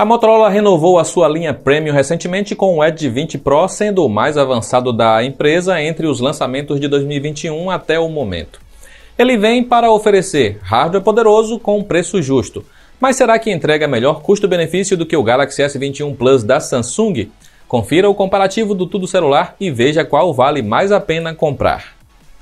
A Motorola renovou a sua linha Premium recentemente com o Edge 20 Pro, sendo o mais avançado da empresa entre os lançamentos de 2021 até o momento. Ele vem para oferecer hardware poderoso com preço justo. Mas será que entrega melhor custo-benefício do que o Galaxy S21 Plus da Samsung? Confira o comparativo do Tudo Celular e veja qual vale mais a pena comprar.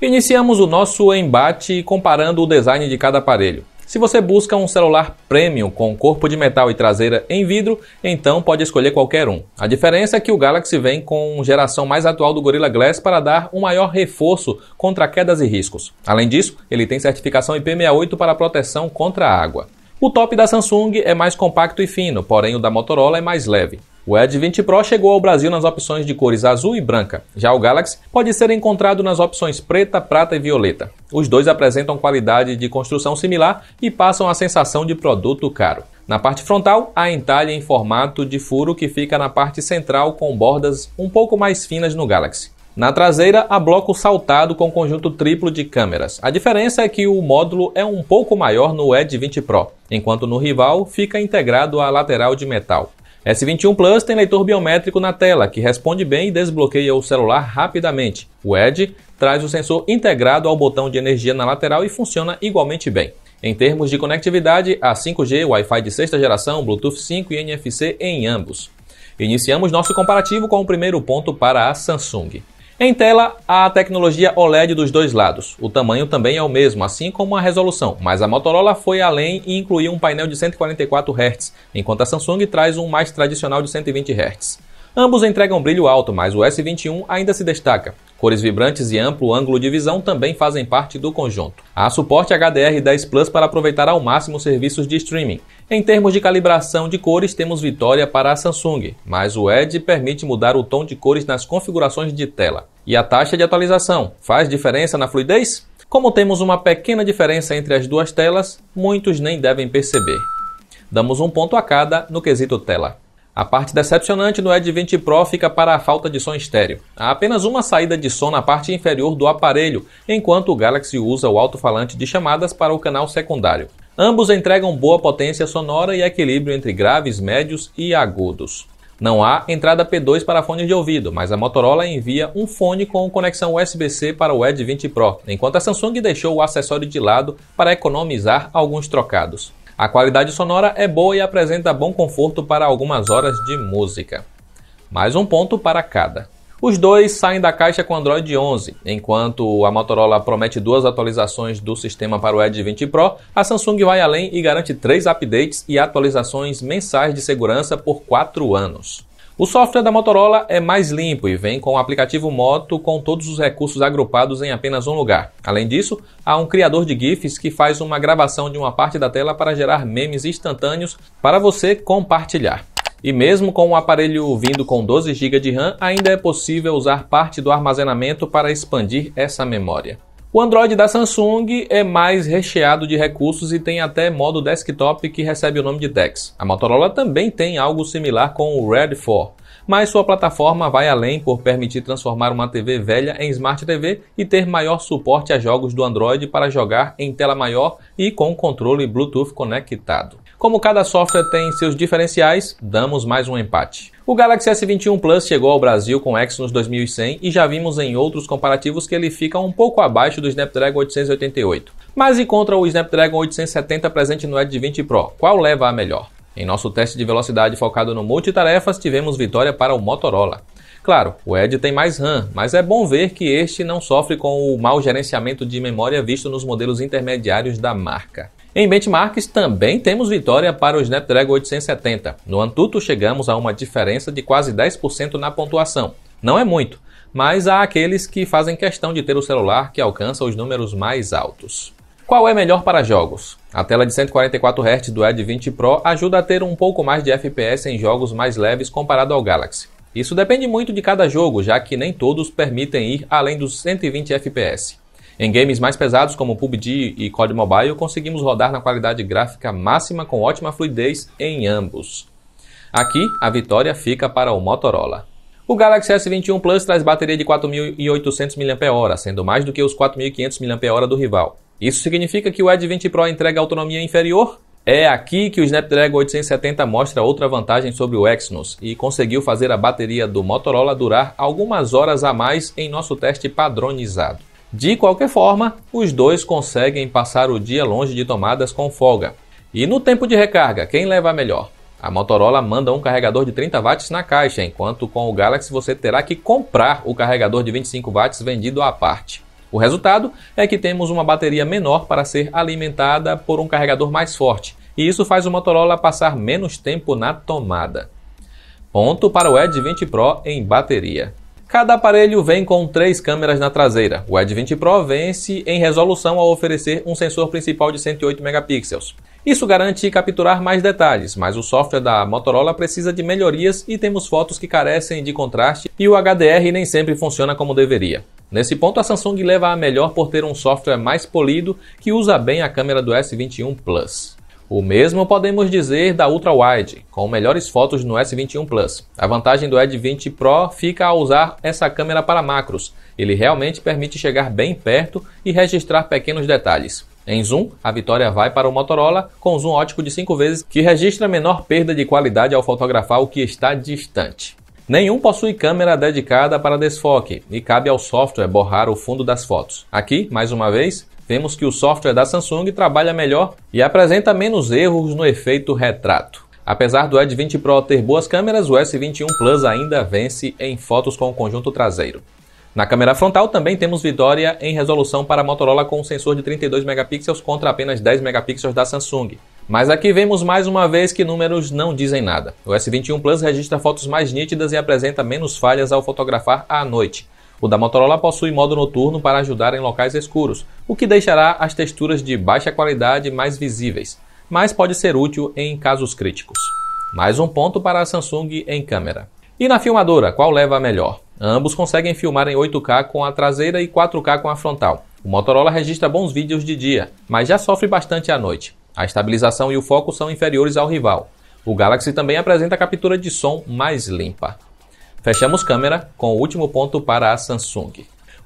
Iniciamos o nosso embate comparando o design de cada aparelho. Se você busca um celular premium com corpo de metal e traseira em vidro, então pode escolher qualquer um. A diferença é que o Galaxy vem com geração mais atual do Gorilla Glass para dar um maior reforço contra quedas e riscos. Além disso, ele tem certificação IP68 para proteção contra a água. O top da Samsung é mais compacto e fino, porém o da Motorola é mais leve. O Edge 20 Pro chegou ao Brasil nas opções de cores azul e branca. Já o Galaxy pode ser encontrado nas opções preta, prata e violeta. Os dois apresentam qualidade de construção similar e passam a sensação de produto caro. Na parte frontal, há entalhe em formato de furo que fica na parte central com bordas um pouco mais finas no Galaxy. Na traseira, há bloco saltado com conjunto triplo de câmeras. A diferença é que o módulo é um pouco maior no Edge 20 Pro, enquanto no rival fica integrado à lateral de metal. S21 Plus tem leitor biométrico na tela, que responde bem e desbloqueia o celular rapidamente. O Edge traz o sensor integrado ao botão de energia na lateral e funciona igualmente bem. Em termos de conectividade, há 5G, Wi-Fi de sexta geração, Bluetooth 5 e NFC em ambos. Iniciamos nosso comparativo com o primeiro ponto para a Samsung. Em tela, a tecnologia OLED dos dois lados. O tamanho também é o mesmo, assim como a resolução, mas a Motorola foi além e incluiu um painel de 144 Hz, enquanto a Samsung traz um mais tradicional de 120 Hz. Ambos entregam brilho alto, mas o S21 ainda se destaca. Cores vibrantes e amplo ângulo de visão também fazem parte do conjunto. Há suporte HDR10 Plus para aproveitar ao máximo serviços de streaming. Em termos de calibração de cores, temos vitória para a Samsung, mas o Edge permite mudar o tom de cores nas configurações de tela. E a taxa de atualização faz diferença na fluidez? Como temos uma pequena diferença entre as duas telas, muitos nem devem perceber. Damos um ponto a cada no quesito tela. A parte decepcionante no Edge 20 Pro fica para a falta de som estéreo. Há apenas uma saída de som na parte inferior do aparelho, enquanto o Galaxy usa o alto-falante de chamadas para o canal secundário. Ambos entregam boa potência sonora e equilíbrio entre graves, médios e agudos. Não há entrada P2 para fones de ouvido, mas a Motorola envia um fone com conexão USB-C para o Edge 20 Pro, enquanto a Samsung deixou o acessório de lado para economizar alguns trocados. A qualidade sonora é boa e apresenta bom conforto para algumas horas de música. Mais um ponto para cada. Os dois saem da caixa com Android 11, enquanto a Motorola promete duas atualizações do sistema para o Edge 20 Pro, a Samsung vai além e garante três updates e atualizações mensais de segurança por quatro anos. O software da Motorola é mais limpo e vem com o aplicativo Moto com todos os recursos agrupados em apenas um lugar. Além disso, há um criador de GIFs que faz uma gravação de uma parte da tela para gerar memes instantâneos para você compartilhar. E mesmo com o aparelho vindo com 12 GB de RAM, ainda é possível usar parte do armazenamento para expandir essa memória. O Android da Samsung é mais recheado de recursos e tem até modo desktop que recebe o nome de DeX. A Motorola também tem algo similar com o Red 4, mas sua plataforma vai além por permitir transformar uma TV velha em Smart TV e ter maior suporte a jogos do Android para jogar em tela maior e com controle Bluetooth conectado. Como cada software tem seus diferenciais, damos mais um empate. O Galaxy S21 Plus chegou ao Brasil com Exynos 2100 e já vimos em outros comparativos que ele fica um pouco abaixo do Snapdragon 888. Mas contra o Snapdragon 870 presente no Edge 20 Pro, qual leva a melhor? Em nosso teste de velocidade focado no multitarefas, tivemos vitória para o Motorola. Claro, o Edge tem mais RAM, mas é bom ver que este não sofre com o mau gerenciamento de memória visto nos modelos intermediários da marca. Em benchmarks também temos vitória para o Snapdragon 870. No Antutu chegamos a uma diferença de quase 10% na pontuação. Não é muito, mas há aqueles que fazem questão de ter o celular que alcança os números mais altos. Qual é melhor para jogos? A tela de 144 Hz do Edge 20 Pro ajuda a ter um pouco mais de FPS em jogos mais leves comparado ao Galaxy. Isso depende muito de cada jogo, já que nem todos permitem ir além dos 120 FPS. Em games mais pesados, como PUBG e COD Mobile, conseguimos rodar na qualidade gráfica máxima com ótima fluidez em ambos. Aqui, a vitória fica para o Motorola. O Galaxy S21 Plus traz bateria de 4.800 mAh, sendo mais do que os 4.500 mAh do rival. Isso significa que o Edge 20 Pro entrega autonomia inferior? É aqui que o Snapdragon 870 mostra outra vantagem sobre o Exynos e conseguiu fazer a bateria do Motorola durar algumas horas a mais em nosso teste padronizado. De qualquer forma, os dois conseguem passar o dia longe de tomadas com folga. E no tempo de recarga, quem leva a melhor? A Motorola manda um carregador de 30 watts na caixa, enquanto com o Galaxy você terá que comprar o carregador de 25 watts vendido à parte. O resultado é que temos uma bateria menor para ser alimentada por um carregador mais forte, e isso faz o Motorola passar menos tempo na tomada. Ponto para o Edge 20 Pro em bateria. Cada aparelho vem com três câmeras na traseira. O Edge 20 Pro vence em resolução ao oferecer um sensor principal de 108 megapixels. Isso garante capturar mais detalhes, mas o software da Motorola precisa de melhorias e temos fotos que carecem de contraste e o HDR nem sempre funciona como deveria. Nesse ponto, a Samsung leva a melhor por ter um software mais polido que usa bem a câmera do S21 Plus. O mesmo podemos dizer da Ultra Wide, com melhores fotos no S21 Plus. A vantagem do Edge20 Pro fica ao usar essa câmera para macros. Ele realmente permite chegar bem perto e registrar pequenos detalhes. Em zoom, a vitória vai para o Motorola com zoom ótico de 5 vezes, que registra menor perda de qualidade ao fotografar o que está distante. Nenhum possui câmera dedicada para desfoque e cabe ao software borrar o fundo das fotos. Aqui, mais uma vez, vemos que o software da Samsung trabalha melhor e apresenta menos erros no efeito retrato. Apesar do Edge 20 Pro ter boas câmeras, o S21 Plus ainda vence em fotos com o conjunto traseiro. Na câmera frontal também temos vitória em resolução para a Motorola com um sensor de 32 megapixels contra apenas 10 megapixels da Samsung. Mas aqui vemos mais uma vez que números não dizem nada. O S21 Plus registra fotos mais nítidas e apresenta menos falhas ao fotografar à noite. O da Motorola possui modo noturno para ajudar em locais escuros, o que deixará as texturas de baixa qualidade mais visíveis, mas pode ser útil em casos críticos. Mais um ponto para a Samsung em câmera. E na filmadora, qual leva a melhor? Ambos conseguem filmar em 8K com a traseira e 4K com a frontal. O Motorola registra bons vídeos de dia, mas já sofre bastante à noite. A estabilização e o foco são inferiores ao rival. O Galaxy também apresenta captura de som mais limpa. Fechamos câmera com o último ponto para a Samsung.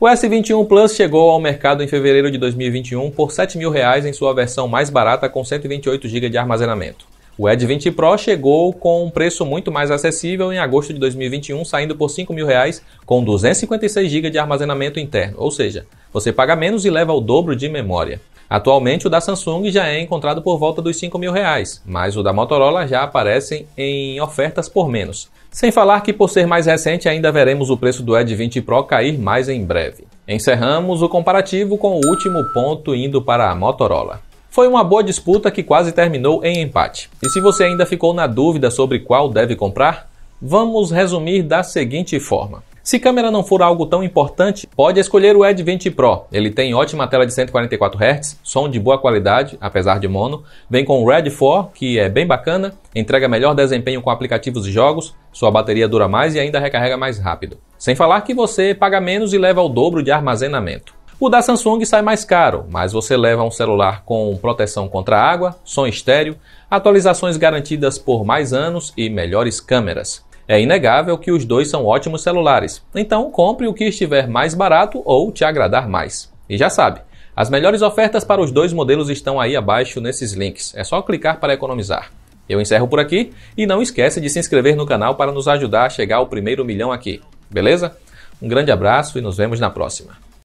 O S21 Plus chegou ao mercado em fevereiro de 2021 por R$ reais em sua versão mais barata com 128 GB de armazenamento. O Edge 20 Pro chegou com um preço muito mais acessível em agosto de 2021, saindo por R$ reais com 256 GB de armazenamento interno, ou seja, você paga menos e leva o dobro de memória. Atualmente, o da Samsung já é encontrado por volta dos 5 mil reais, mas o da Motorola já aparece em ofertas por menos. Sem falar que, por ser mais recente, ainda veremos o preço do Edge 20 Pro cair mais em breve. Encerramos o comparativo com o último ponto indo para a Motorola. Foi uma boa disputa que quase terminou em empate. E se você ainda ficou na dúvida sobre qual deve comprar, vamos resumir da seguinte forma. Se câmera não for algo tão importante, pode escolher o Edge 20 Pro. Ele tem ótima tela de 144 Hz, som de boa qualidade, apesar de mono, vem com o Red 4, que é bem bacana, entrega melhor desempenho com aplicativos e jogos, sua bateria dura mais e ainda recarrega mais rápido. Sem falar que você paga menos e leva o dobro de armazenamento. O da Samsung sai mais caro, mas você leva um celular com proteção contra água, som estéreo, atualizações garantidas por mais anos e melhores câmeras. É inegável que os dois são ótimos celulares, então compre o que estiver mais barato ou te agradar mais. E já sabe, as melhores ofertas para os dois modelos estão aí abaixo nesses links, é só clicar para economizar. Eu encerro por aqui e não esquece de se inscrever no canal para nos ajudar a chegar ao primeiro milhão aqui, beleza? Um grande abraço e nos vemos na próxima.